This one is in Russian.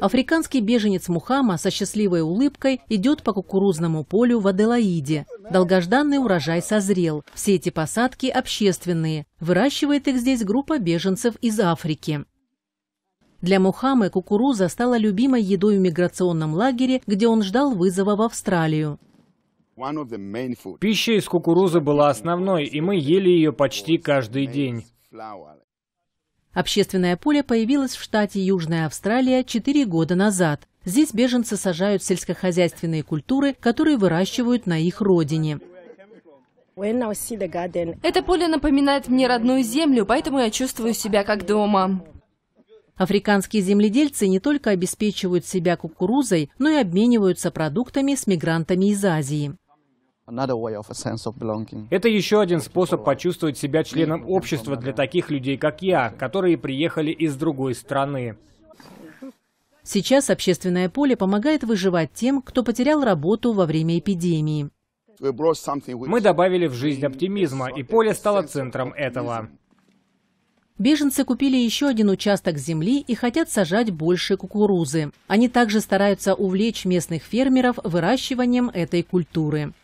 Африканский беженец Мухама со счастливой улыбкой идет по кукурузному полю в Аделаиде. Долгожданный урожай созрел. Все эти посадки общественные. Выращивает их здесь группа беженцев из Африки. Для Мухаммы кукуруза стала любимой едой в миграционном лагере, где он ждал вызова в Австралию. Пища из кукурузы была основной, и мы ели ее почти каждый день. Общественное поле появилось в штате Южная Австралия 4 года назад. Здесь беженцы сажают сельскохозяйственные культуры, которые выращивают на их родине. Это поле напоминает мне родную землю, поэтому я чувствую себя как дома. Африканские земледельцы не только обеспечивают себя кукурузой, но и обмениваются продуктами с мигрантами из Азии. Это еще один способ почувствовать себя членом общества для таких людей, как я, которые приехали из другой страны. Сейчас общественное поле помогает выживать тем, кто потерял работу во время эпидемии. Мы добавили в жизнь оптимизма, и поле стало центром этого. Беженцы купили еще один участок земли и хотят сажать больше кукурузы. Они также стараются увлечь местных фермеров выращиванием этой культуры.